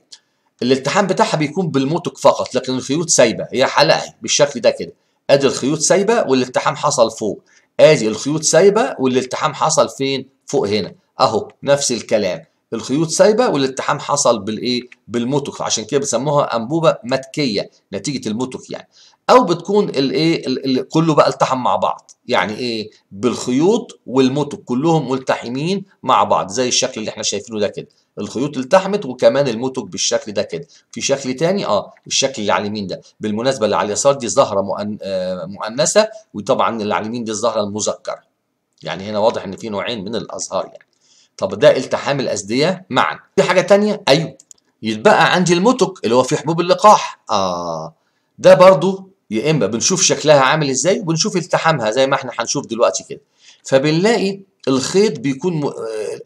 الالتحام بتاعها بيكون بالموتك فقط لكن الخيوط سايبه هي حلقه بالشكل ده كده ادي الخيوط سايبه والالتحام حصل فوق ادي الخيوط سايبه والالتحام حصل فين فوق هنا اهو نفس الكلام الخيوط سايبه والالتحام حصل بالايه بالموتوك عشان كده بيسموها انبوبه متكيه نتيجه الموتوك يعني او بتكون الايه اللي كله بقى التحم مع بعض يعني ايه بالخيوط والموتوك كلهم ملتحمين مع بعض زي الشكل اللي احنا شايفينه ده كده الخيوط التحمت وكمان المتج بالشكل ده كده في شكل تاني اه الشكل اللي على اليمين ده بالمناسبه اللي على اليسار دي زهره آه، مؤنثه وطبعا اللي على اليمين دي الزهره المذكره يعني هنا واضح ان في نوعين من الازهار يعني طب ده التحام الأزدية معا في حاجة تانية أيوه يتبقى عندي المتج اللي هو في حبوب اللقاح آه ده برضو يا إما بنشوف شكلها عامل إزاي وبنشوف التحامها زي ما إحنا هنشوف دلوقتي كده فبنلاقي الخيط بيكون آه،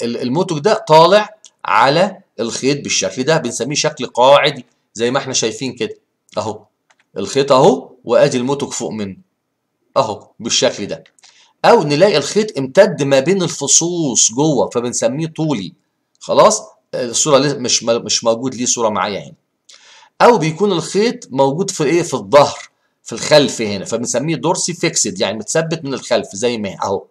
المتج ده طالع على الخيط بالشكل ده بنسميه شكل قاعدي زي ما احنا شايفين كده اهو الخيط اهو وادي الموتوك فوق منه اهو بالشكل ده او نلاقي الخيط امتد ما بين الفصوص جوه فبنسميه طولي خلاص الصوره مش مش موجود ليه صوره معايا هنا او بيكون الخيط موجود في ايه في الظهر في الخلف هنا فبنسميه دورسي فيكسد يعني متثبت من الخلف زي ما اهو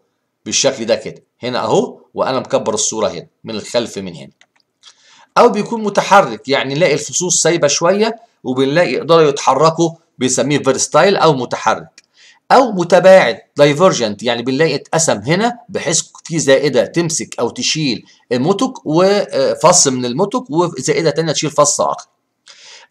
بالشكل ده كده هنا اهو وانا مكبر الصوره هنا من الخلف من هنا او بيكون متحرك يعني نلاقي الفصوص سايبه شويه وبنلاقي يقدروا يتحركوا بنسميه فيرستايل او متحرك او متباعد دايفرجنت يعني بنلاقي اتقسم هنا بحيث في زائده تمسك او تشيل المتك وفص من المتك وزائده ثانيه تشيل فص اخر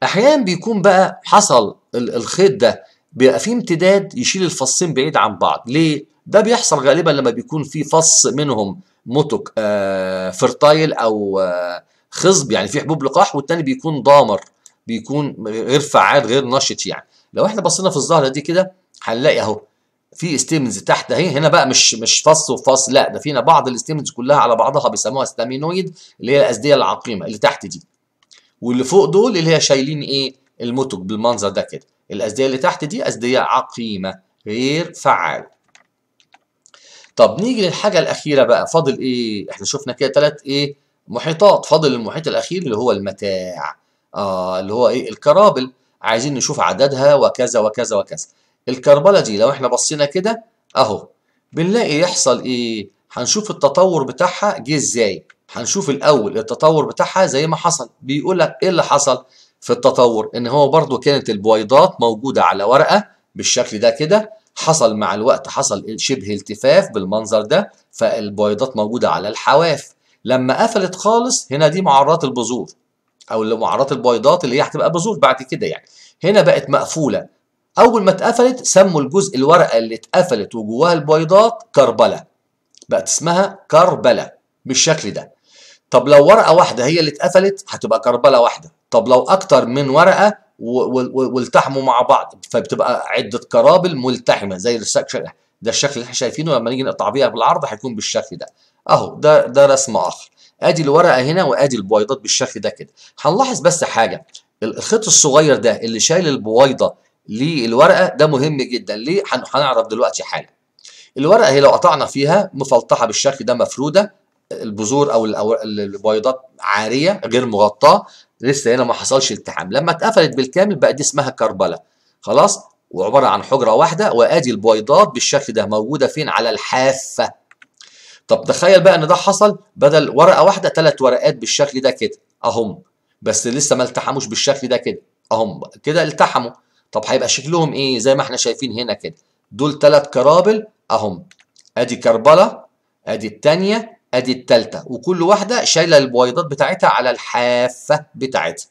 احيانا بيكون بقى حصل الخيط ده بيبقى فيه امتداد يشيل الفصين بعيد عن بعض ليه ده بيحصل غالبا لما بيكون في فص منهم متك آه فرتايل او آه خصب يعني في حبوب لقاح والتاني بيكون ضامر بيكون غير فعال غير نشط يعني لو احنا بصينا في الظاهره دي كده هنلاقي اهو في ستيمنز تحت اهي هنا بقى مش مش فص وفص لا ده فينا بعض الستيمنز كلها على بعضها بيسموها ستامينويد اللي هي الاسديه العقيمه اللي تحت دي واللي فوق دول اللي هي شايلين ايه المتج بالمنظر ده كده الاسديه اللي تحت دي اسديه عقيمه غير فعاله طب نيجي للحاجه الاخيره بقى فاضل ايه احنا شفنا كده ثلاث ايه محيطات فاضل المحيط الاخير اللي هو المتاع آه اللي هو ايه الكرابل عايزين نشوف عددها وكذا وكذا وكذا الكربله دي لو احنا بصينا كده اهو بنلاقي يحصل ايه هنشوف التطور بتاعها جه ازاي هنشوف الاول التطور بتاعها زي ما حصل بيقول لك ايه اللي حصل في التطور ان هو برضو كانت البويضات موجوده على ورقه بالشكل ده كده حصل مع الوقت حصل شبه التفاف بالمنظر ده فالبويضات موجوده على الحواف لما قفلت خالص هنا دي معرات البذور او معرات البيضات اللي هي هتبقى بذور بعد كده يعني هنا بقت مقفوله اول ما اتقفلت سموا الجزء الورقه اللي اتقفلت وجواها البيضات كربله بقت اسمها كربله بالشكل ده طب لو ورقه واحده هي اللي اتقفلت هتبقى كربله واحده طب لو اكتر من ورقه والتحموا مع بعض فبتبقى عده كرابل ملتحمه زي ده الشكل اللي احنا شايفينه لما نيجي نقطع بيها بالعرض هيكون بالشكل ده اهو ده ده رسم اخر ادي الورقه هنا وادي البويضات بالشكل ده كده هنلاحظ بس حاجه الخيط الصغير ده اللي شايل البويضه للورقه ده مهم جدا ليه هنعرف دلوقتي حاجه الورقه هي لو قطعنا فيها مفلطحه بالشكل ده مفروده البذور او البويضات عاريه غير مغطاه لسه هنا ما حصلش التحام لما اتقفلت بالكامل بقى دي اسمها كربله خلاص وعباره عن حجره واحده وادي البويضات بالشكل ده موجوده فين على الحافه طب تخيل بقى ان ده حصل بدل ورقه واحده ثلاث ورقات بالشكل ده كده اهم بس لسه ما التحموش بالشكل ده كده اهم كده التحموا طب هيبقى شكلهم ايه زي ما احنا شايفين هنا كده دول ثلاث كرابل اهم ادي كربله ادي الثانيه ادي الثالثه وكل واحده شايله البويضات بتاعتها على الحافه بتاعتها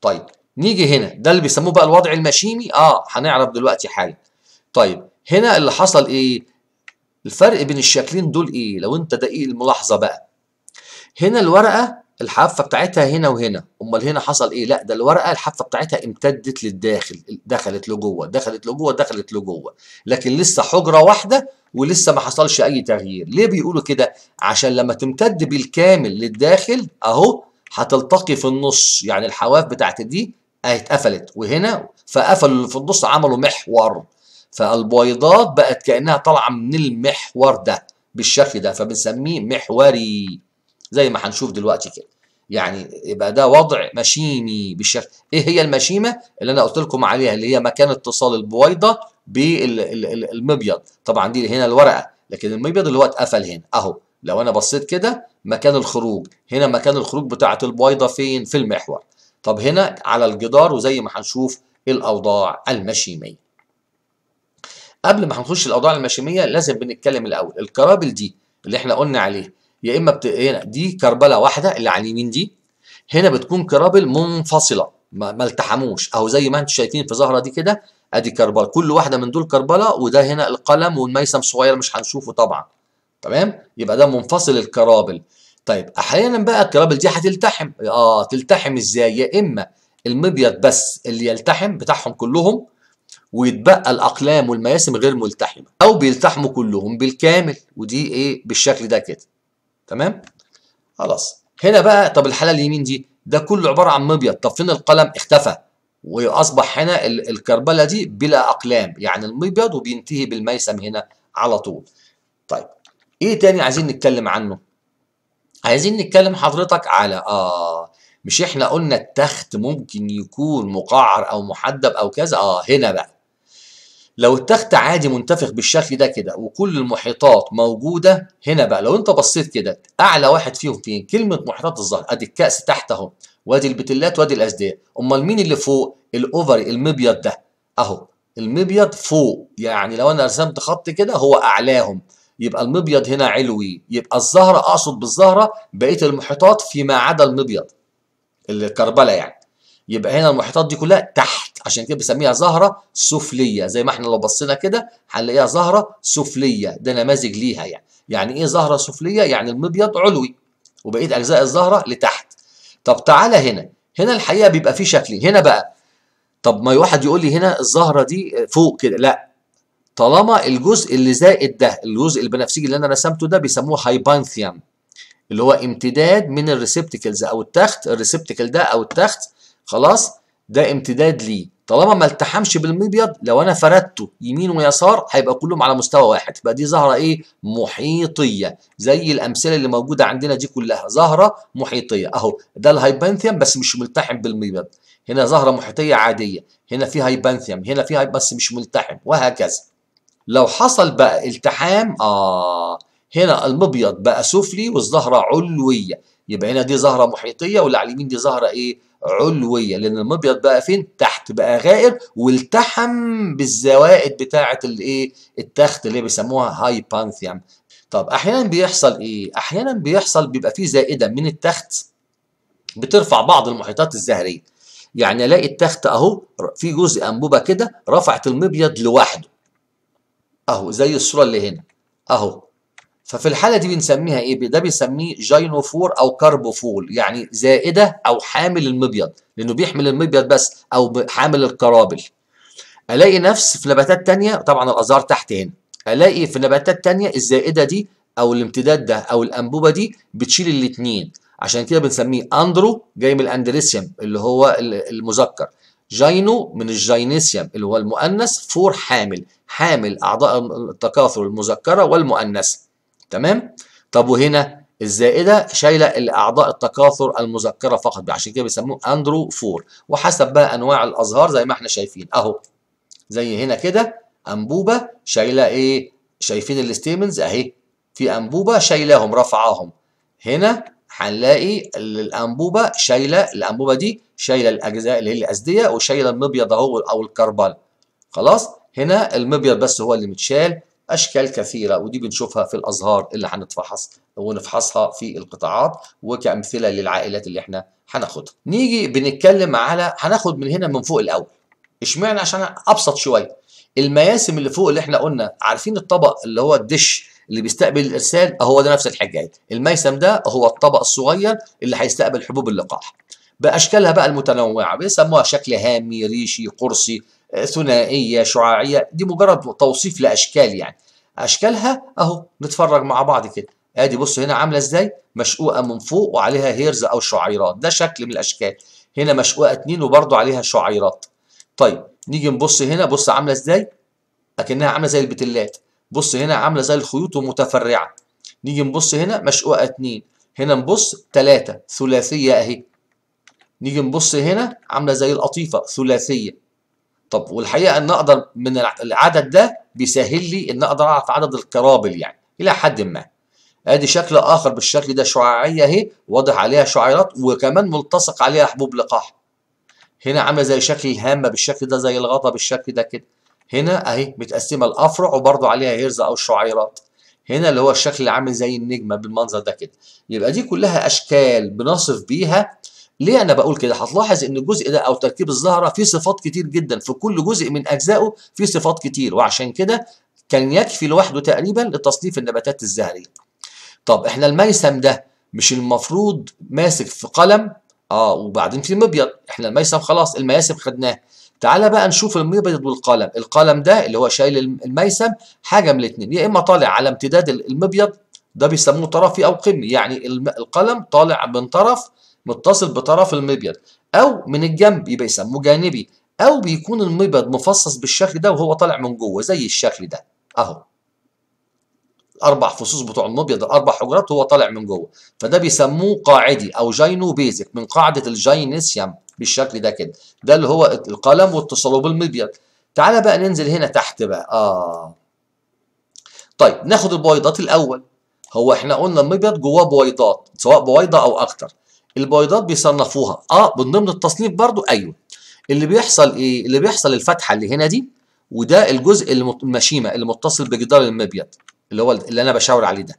طيب نيجي هنا ده اللي بيسموه بقى الوضع المشيمي اه هنعرف دلوقتي حالا طيب هنا اللي حصل ايه الفرق بين الشكلين دول ايه لو انت دقيق إيه الملاحظه بقى هنا الورقه الحافه بتاعتها هنا وهنا امال هنا حصل ايه لا ده الورقه الحافه بتاعتها امتدت للداخل دخلت لجوه دخلت لجوه دخلت لجوه لكن لسه حجره واحده ولسه ما حصلش اي تغيير ليه بيقولوا كده عشان لما تمتد بالكامل للداخل اهو هتلتقي في النص يعني الحواف بتاعت دي اتقفلت وهنا فقفلوا اللي في النص عملوا محور فالبويضات بقت كأنها طالعة من المحور ده بالشكل ده فبنسميه محوري زي ما هنشوف دلوقتي كده يعني يبقى ده وضع مشيمي بالشكل ايه هي المشيمه اللي انا قلت لكم عليها اللي هي مكان اتصال البويضه بالمبيض طبعا دي هنا الورقه لكن المبيض اللي هو اتقفل هنا اهو لو انا بصيت كده مكان الخروج هنا مكان الخروج بتاعه البويضه فين في المحور طب هنا على الجدار وزي ما هنشوف الاوضاع المشيميه قبل ما هنخش الاوضاع المشيميه لازم بنتكلم الاول الكرابل دي اللي احنا قلنا عليه يا اما بت... هنا دي كربله واحده اللي على اليمين دي هنا بتكون كرابل منفصله ما, ما التحموش اهو زي ما انتم شايفين في زهره دي كده ادي كربله كل واحده من دول كربله وده هنا القلم والميسم صغير مش هنشوفه طبعا تمام يبقى ده منفصل الكرابل طيب احيانا بقى الكرابل دي هتلتحم اه تلتحم ازاي يا اما المبيض بس اللي يلتحم بتاعهم كلهم ويتبقى الاقلام والمياسم غير ملتحمه او بيلتحموا كلهم بالكامل ودي ايه بالشكل ده كده تمام خلاص هنا بقى طب الحاله اليمين دي ده كله عباره عن مبيض طب فين القلم اختفى واصبح هنا الكربله دي بلا اقلام يعني المبيض وبينتهي بالميسم هنا على طول طيب ايه تاني عايزين نتكلم عنه عايزين نتكلم حضرتك على اه مش احنا قلنا التخت ممكن يكون مقعر او محدب او كذا اه هنا بقى لو التخت عادي منتفخ بالشكل ده كده وكل المحيطات موجودة هنا بقى لو انت بصيت كده اعلى واحد فيهم فين كلمة محيطات الظهر ادي الكأس تحت اهو وادي البتلات وادي الاسداء امال مين اللي فوق الاوفر المبيض ده اهو المبيض فوق يعني لو انا رسمت خط كده هو اعلاهم يبقى المبيض هنا علوي يبقى الزهرة اقصد بالزهرة بقية المحيطات فيما عدا المبيض الكربلة يعني يبقى هنا المحيطات دي كلها تحت عشان كده بسميها زهره سفليه زي ما احنا لو بصينا كده هنلاقيها زهره سفليه ده نماذج ليها يعني يعني ايه زهره سفليه يعني المبيض علوي وبقيه اجزاء الزهره لتحت طب تعالى هنا هنا الحقيقه بيبقى فيه شكلين هنا بقى طب ما واحد يقول لي هنا الزهره دي فوق كده لا طالما الجزء اللي زائد ده الجزء البنفسجي اللي انا رسمته ده بيسموه هايبانثيوم اللي هو امتداد من الريسبتكلز او التخت الريسبتكل ده او التخت خلاص ده امتداد ليه طالما ما التحمش بالمبيض لو انا فردته يمين ويسار هيبقى كلهم على مستوى واحد يبقى دي زهره ايه محيطيه زي الامثله اللي موجوده عندنا دي كلها زهره محيطيه اهو ده الهايبانثيوم بس مش ملتحم بالمبيض هنا زهره محيطيه عاديه هنا في هايبانثيوم هنا في بس مش ملتحم وهكذا لو حصل بقى التحام اه هنا المبيض بقى سفلي والزهره علويه يبقى هنا دي زهره محيطيه واللي على اليمين دي زهره ايه علويه لان المبيض بقى فين تحت بقى غائر والتحم بالزوائد بتاعه الايه التخت اللي بيسموها هايبانثيوم طب احيانا بيحصل ايه احيانا بيحصل بيبقى فيه زائده من التخت بترفع بعض المحيطات الزهريه يعني الاقي التخت اهو في جزء انبوبه كده رفعت المبيض لوحده اهو زي الصوره اللي هنا اهو ففي الحالة دي بنسميها ايه؟ ده بنسميه جاينوفور او كربوفول يعني زائدة او حامل المبيض لانه بيحمل المبيض بس او حامل القرابل. الاقي نفس في نباتات تانية طبعا الازهار تحت هنا الاقي في نباتات تانية الزائدة دي او الامتداد ده او الانبوبة دي بتشيل الاتنين عشان كده بنسميه اندرو جاي من الاندريسيوم اللي هو المذكر جاينو من الجاينيسيوم اللي هو المؤنث فور حامل حامل اعضاء التكاثر المذكره والمؤنثه تمام طب وهنا الزائده شايله الاعضاء التكاثر المذكره فقط عشان كده بيسموه اندرو فور وحسب بقى انواع الازهار زي ما احنا شايفين اهو زي هنا كده انبوبه شايله ايه شايفين الستيمنز اهي في انبوبه شايلاهم رفعاهم هنا هنلاقي الانبوبه شايله الانبوبه دي شايله الاجزاء اللي هي الاسديه وشايله المبيض اهو او الكربل خلاص هنا المبيض بس هو اللي متشال أشكال كثيرة ودي بنشوفها في الأزهار اللي هنتفحص ونفحصها في القطاعات وكأمثلة للعائلات اللي احنا هناخدها نيجي بنتكلم على هناخد من هنا من فوق الأول اشمعنى عشان أبسط شوية المياسم اللي فوق اللي احنا قلنا عارفين الطبق اللي هو الدش اللي بيستقبل الارسال هو ده نفس الحكايه الميسم ده هو الطبق الصغير اللي هيستقبل حبوب اللقاح باشكالها بقى المتنوعه بيسموها شكل هامي ريشي قرصي ثنائية شعاعية دي مجرد توصيف لأشكال يعني أشكالها أهو نتفرج مع بعض كده ادي بص هنا عامله ازاي مشقوقه من فوق وعليها هيرز او شعيرات ده شكل من الاشكال هنا مشقوقه اتنين وبرده عليها شعيرات طيب نيجي نبص هنا بص عامله ازاي اكنها عامله زي البتلات بص هنا عامله زي الخيوط ومتفرعه نيجي نبص هنا مشقوقه اتنين هنا نبص تلاتة ثلاثيه اهي نيجي نبص هنا عامله زي القطيفه ثلاثيه طب والحقيقه ان اقدر من العدد ده بيسهل لي ان اقدر اعرف عدد الكرابل يعني الى حد ما ادي شكل اخر بالشكل ده شعاعيه اهي واضح عليها شعيرات وكمان ملتصق عليها حبوب لقاح هنا عامله زي شكل الهامه بالشكل ده زي الغطا بالشكل ده كده هنا اهي متقسمه لافرع وبرده عليها هرزه او شعيرات هنا اللي هو الشكل اللي عامل زي النجمه بالمنظر ده كده يبقى دي كلها اشكال بنصف بيها ليه انا بقول كده هتلاحظ ان الجزء ده او تركيب الزهره فيه صفات كتير جدا في كل جزء من اجزائه فيه صفات كتير وعشان كده كان يكفي لوحده تقريبا لتصنيف النباتات الزهريه طب احنا الميسم ده مش المفروض ماسك في قلم اه وبعدين في مبيض احنا الميسم خلاص المياسم خدناه تعالى بقى نشوف المبيض والقلم القلم ده اللي هو شايل الميسم حاجه من الاثنين يا اما طالع على امتداد المبيض ده بيسموه طرفي او قمي يعني القلم طالع من طرف متصل بطرف المبيض او من الجنب يبقى يسموه جانبي او بيكون المبيض مفصص بالشكل ده وهو طالع من جوه زي الشكل ده اهو الاربع فصوص بتوع المبيض الاربع حجرات هو طالع من جوه فده بيسموه قاعدي او جاينو بيزك من قاعده الجاينيسيوم بالشكل ده كده ده اللي هو القلم واتصاله بالمبيض تعالى بقى ننزل هنا تحت بقى اه طيب ناخد البويضات الاول هو احنا قلنا المبيض جواه بويضات سواء بويضه او اكتر البويضات بيصنفوها اه من ضمن التصنيف برضو ايوه اللي بيحصل ايه اللي بيحصل الفتحه اللي هنا دي وده الجزء المشيمه اللي متصل بجدار المبيض اللي هو اللي انا بشاور عليه ده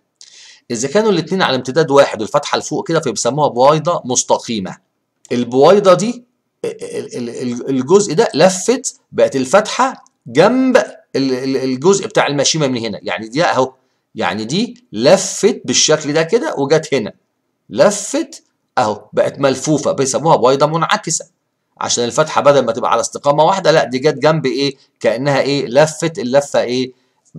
اذا كانوا الاثنين على امتداد واحد والفتحه لفوق كده فبيسموها بويضه مستقيمه البويضه دي الجزء ده لفت بقت الفتحه جنب الجزء بتاع المشيمه من هنا يعني دي اهو يعني دي لفت بالشكل ده كده وجت هنا لفت اهو بقت ملفوفه بيسموها بويضه منعكسه عشان الفتحه بدل ما تبقى على استقامه واحده لا دي جت جنب ايه كانها ايه لفت اللفه ايه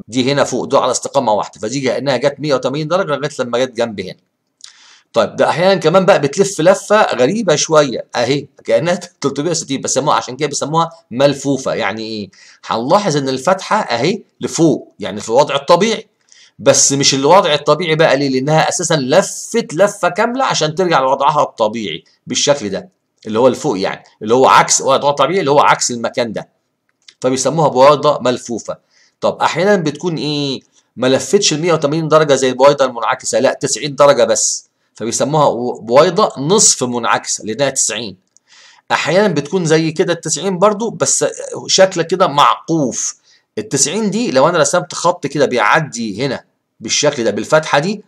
دي هنا فوق دي على استقامه واحده فدي كانها جت 180 درجه لغايه لما جت جنب هنا طيب ده احيانا كمان بقى بتلف لفه غريبه شويه اهي كانها 360 <laughs> بسموها عشان كده بيسموها ملفوفه يعني ايه؟ هنلاحظ ان الفتحه اهي لفوق يعني في الوضع الطبيعي بس مش الوضع الطبيعي بقى ليه لانها اساسا لفت لفه كامله عشان ترجع لوضعها الطبيعي بالشكل ده اللي هو الفوق يعني اللي هو عكس وضعها الطبيعي اللي هو عكس المكان ده فبيسموها بويضه ملفوفه طب احيانا بتكون ايه ما لفتش ال 180 درجه زي البويضه المنعكسه لا 90 درجه بس فبيسموها بويضه نصف منعكسه لانها 90 احيانا بتكون زي كده ال 90 برضو بس شكلها كده معقوف ال 90 دي لو انا رسمت خط كده بيعدي هنا بالشكل ده بالفتحه دي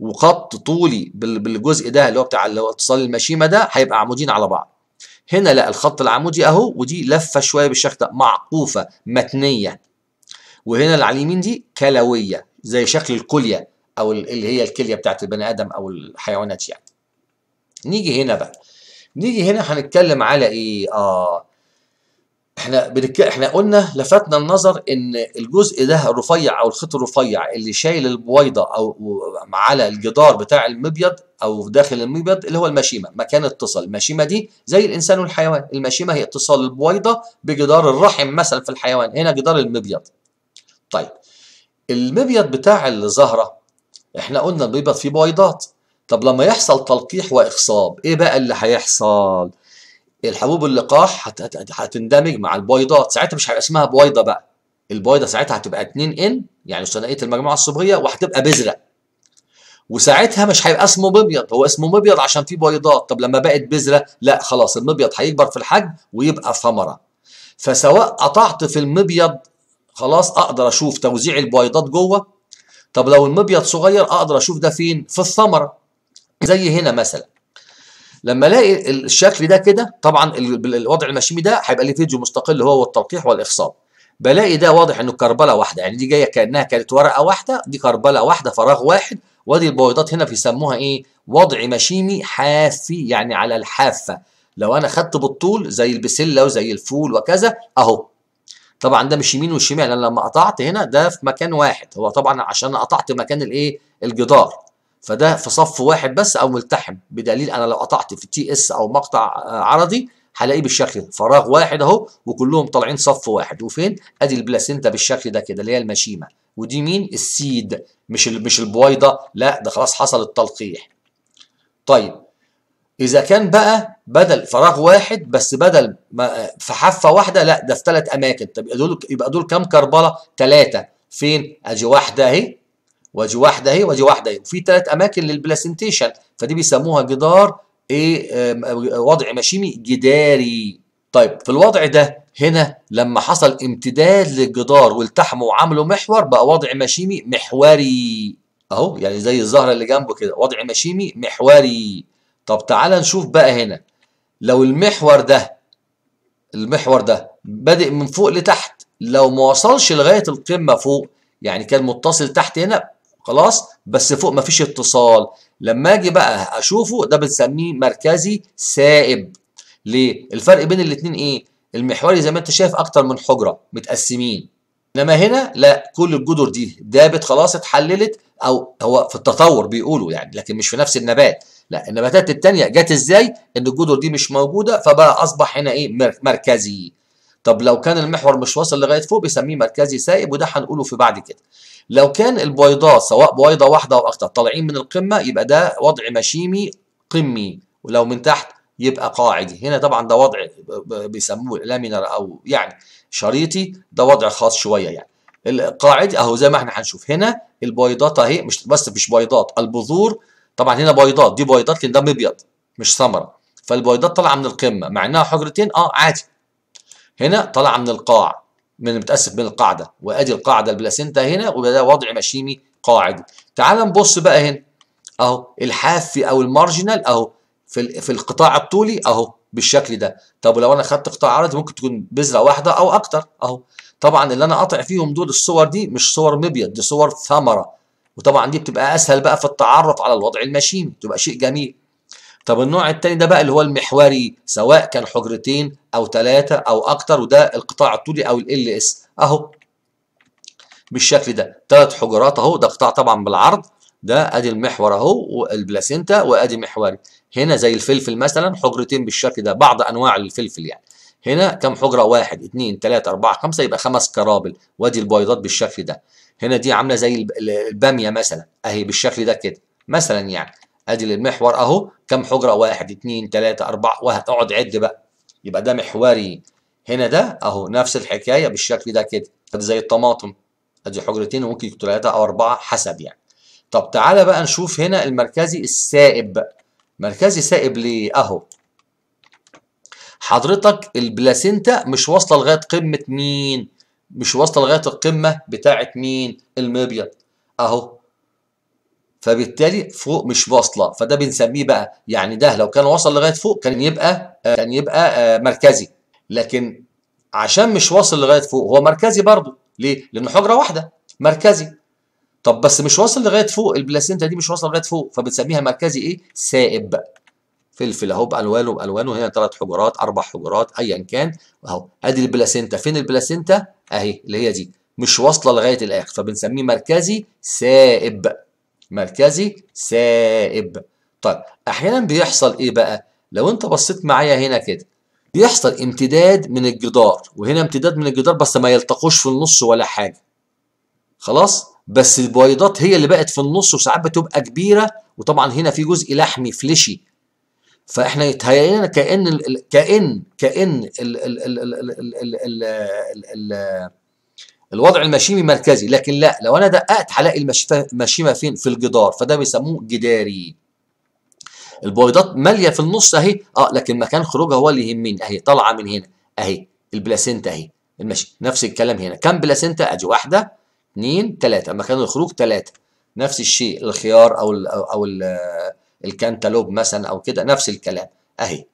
وخط طولي بالجزء ده اللي هو بتاع اللي هو اتصال المشيمه ده هيبقى عمودين على بعض هنا لا الخط العمودي اهو ودي لفه شويه بالشكل ده معقوفه متنيه وهنا اللي على اليمين دي كلويه زي شكل الكليه او اللي هي الكليه بتاعت البني ادم او الحيوانات يعني نيجي هنا بقى نيجي هنا هنتكلم على ايه اه احنا بنك... احنا قلنا لفتنا النظر ان الجزء ده الرفيع او الخيط الرفيع اللي شايل البويضه او على الجدار بتاع المبيض او داخل المبيض اللي هو المشيمه مكان اتصال المشيمه دي زي الانسان والحيوان المشيمه هي اتصال البويضه بجدار الرحم مثلا في الحيوان هنا جدار المبيض طيب المبيض بتاع الزهره احنا قلنا المبيض فيه بويضات طب لما يحصل تلقيح واخصاب ايه بقى اللي هيحصل الحبوب اللقاح هتندمج مع البويضات ساعتها مش هيبقى اسمها بويضه بقى البويضه ساعتها هتبقى 2 ان يعني ثنائيه المجموعه الصبغيه وهتبقى بذره وساعتها مش هيبقى اسمه مبيض هو اسمه مبيض عشان فيه بويضات طب لما بقت بذره لا خلاص المبيض هيكبر في الحجم ويبقى ثمره فسواء قطعت في المبيض خلاص اقدر اشوف توزيع البويضات جوه طب لو المبيض صغير اقدر اشوف ده فين في الثمره زي هنا مثلا لما الاقي الشكل ده كده طبعا الوضع المشيمي ده هيبقى ليه فيديو مستقل هو والتلقيح والاخصاب بلاقي ده واضح انه كربله واحده يعني دي جايه كانها كانت ورقه واحده دي كربله واحده فراغ واحد وادي البويضات هنا بيسموها ايه وضع مشيمي حافي يعني على الحافه لو انا خدت بالطول زي البسله وزي الفول وكذا اهو طبعا ده مش يمين وشمال انا لما قطعت هنا ده في مكان واحد هو طبعا عشان قطعت مكان الايه الجدار فده في صف واحد بس او ملتحم بدليل انا لو قطعت في تي اس او مقطع آه، عرضي هلاقيه بالشكل ده فراغ واحد اهو وكلهم طالعين صف واحد وفين ادي البلاسينتا بالشكل ده كده اللي هي المشيمه ودي مين السيد مش مش البويضه لا ده خلاص حصل التلقيح طيب اذا كان بقى بدل فراغ واحد بس بدل ما آه، في حفه واحده لا ده في ثلاث اماكن طب يبقى دول يبقى دول كام كربله ثلاثه فين ادي واحده اهي واجي واحده اهي واجي واحده اهي وفي ثلاث اماكن للبلاسنتيشن فدي بيسموها جدار ايه وضع مشيمي جداري طيب في الوضع ده هنا لما حصل امتداد للجدار والتحموا وعملوا محور بقى وضع مشيمي محوري اهو يعني زي الزهره اللي جنبه كده وضع مشيمي محوري طب تعالى نشوف بقى هنا لو المحور ده المحور ده بادئ من فوق لتحت لو ما وصلش لغايه القمه فوق يعني كان متصل تحت هنا خلاص بس فوق مفيش اتصال لما اجي بقى اشوفه ده بنسميه مركزي سائب ليه الفرق بين الاثنين ايه المحوري زي ما انت شايف اكتر من حجره متقسمين انما هنا لا كل الجدر دي دابت خلاص اتحللت او هو في التطور بيقولوا يعني لكن مش في نفس النبات لا النباتات التانية جت ازاي ان الجدر دي مش موجوده فبقى اصبح هنا ايه مركزي طب لو كان المحور مش واصل لغايه فوق بيسميه مركزي سائب وده هنقوله في بعد كده لو كان البويضات سواء بويضه واحده او اكتر طالعين من القمه يبقى ده وضع مشيمي قمي ولو من تحت يبقى قاعدي هنا طبعا ده وضع بيسموه لامينر او يعني شريطي ده وضع خاص شويه يعني القاعدي اهو زي ما احنا هنشوف هنا البويضات اهي مش بس مش بيضات البذور طبعا هنا بيضات دي بيضات لان ده مبيض مش ثمره فالبيضات طالعه من القمه مع انها حجرتين اه عادي هنا طلع من القاع من متاسف من القاعده وادي القاعده البلاسينتا هنا وده وضع مشيمي قاعد تعال نبص بقى هنا اهو الحافي او المارجنال اهو في في القطاع الطولي اهو بالشكل ده طب لو انا خدت قطاع عرضي ممكن تكون بذره واحده او اكتر اهو طبعا اللي انا قاطع فيهم دول الصور دي مش صور مبيض دي صور ثمره وطبعا دي بتبقى اسهل بقى في التعرف على الوضع المشيمي تبقى شيء جميل طب النوع الثاني ده بقى اللي هو المحوري سواء كان حجرتين او ثلاثه او اكتر وده القطاع الطولي او ال اس اهو بالشكل ده ثلاث حجرات اهو ده قطاع طبعا بالعرض ده ادي المحور اهو والبلاسينتا وادي محوري هنا زي الفلفل مثلا حجرتين بالشكل ده بعض انواع الفلفل يعني هنا كم حجره واحد اثنين ثلاثة أربعة خمسة يبقى خمس كرابل وادي البويضات بالشكل ده هنا دي عامله زي الباميه مثلا اهي بالشكل ده كده مثلا يعني ادي المحور اهو كم حجره واحد اثنين ثلاثه اربعه وهتقعد عد بقى يبقى ده محوري هنا ده اهو نفس الحكايه بالشكل ده كده زي الطماطم ادي حجرتين وممكن يكون ثلاثه او اربعه حسب يعني طب تعالى بقى نشوف هنا المركزي السائب مركزي سائب ليه اهو حضرتك البلاسينتا مش واصله لغايه قمه مين مش واصله لغايه القمه بتاعه مين المبيض اهو فبالتالي فوق مش واصله فده بنسميه بقى يعني ده لو كان وصل لغايه فوق كان يبقى آه، كان يبقى آه، مركزي لكن عشان مش واصل لغايه فوق هو مركزي برضه ليه؟ لان حجره واحده مركزي طب بس مش واصل لغايه فوق البلاسينتا دي مش واصله لغايه فوق فبنسميها مركزي ايه؟ سائب فلفل اهو بالوانه بالوانه هنا ثلاث حجرات اربع حجرات ايا كان اهو ادي البلاسينتا فين البلاسينتا؟ اهي اللي هي دي مش واصله لغايه الاخر فبنسميه مركزي سائب مركزي سائب طيب احيانا بيحصل ايه بقى لو انت بصيت معايا هنا كده بيحصل امتداد من الجدار وهنا امتداد من الجدار بس ما يلتقوش في النص ولا حاجه خلاص بس البويضات هي اللي بقت في النص وساعات بتبقى كبيره وطبعا هنا في جزء لحمي فليشي فاحنا يتهيأ كأن كأن كأن ال ال ال ال ال ال ال ال الوضع المشيمي مركزي لكن لا لو انا دققت هلاقي المشيمه فين في الجدار فده بيسموه جداري البويضات ماليه في النص اهي اه لكن مكان خروجها هو اللي يهمني اهي طالعه من هنا اهي البلاسينتا اهي المشي نفس الكلام هنا كم بلاسينتا ادي واحده اثنين ثلاثه مكان الخروج ثلاثه نفس الشيء الخيار او الـ او ال الكانتالوب مثلا او كده نفس الكلام اهي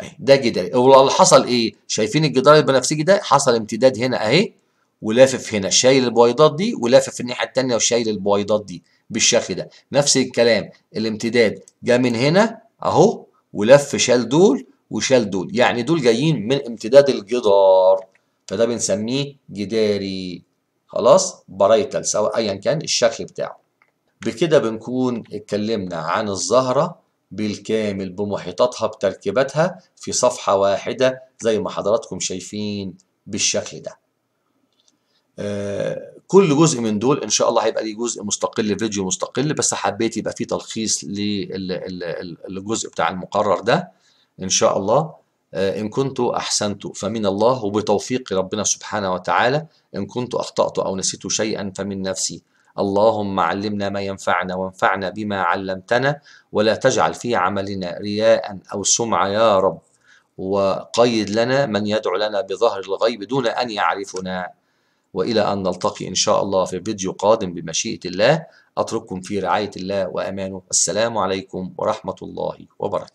اهي ده جداري اللي حصل ايه شايفين الجدار البنفسجي ده حصل امتداد هنا اهي ولافف هنا شايل البويضات دي ولافف الناحيه الثانيه وشايل البويضات دي بالشكل ده نفس الكلام الامتداد جه من هنا اهو ولف شال دول وشال دول يعني دول جايين من امتداد الجدار فده بنسميه جداري خلاص برايتال سواء ايا كان الشكل بتاعه بكده بنكون اتكلمنا عن الزهره بالكامل بمحيطاتها بتركيباتها في صفحه واحده زي ما حضراتكم شايفين بالشكل ده كل جزء من دول ان شاء الله هيبقى ليه جزء مستقل فيديو مستقل بس حبيت يبقى فيه تلخيص للجزء بتاع المقرر ده ان شاء الله آه، إن كنت أحسنت فمن الله وبتوفيق ربنا سبحانه وتعالى إن كنت أخطأت أو نسيت شيئا فمن نفسي اللهم علمنا ما ينفعنا وانفعنا بما علمتنا ولا تجعل في عملنا رياء أو سمعة يا رب وقيد لنا من يدعو لنا بظهر الغيب دون أن يعرفنا وإلى أن نلتقي إن شاء الله في فيديو قادم بمشيئة الله أترككم في رعاية الله وأمانه السلام عليكم ورحمة الله وبركاته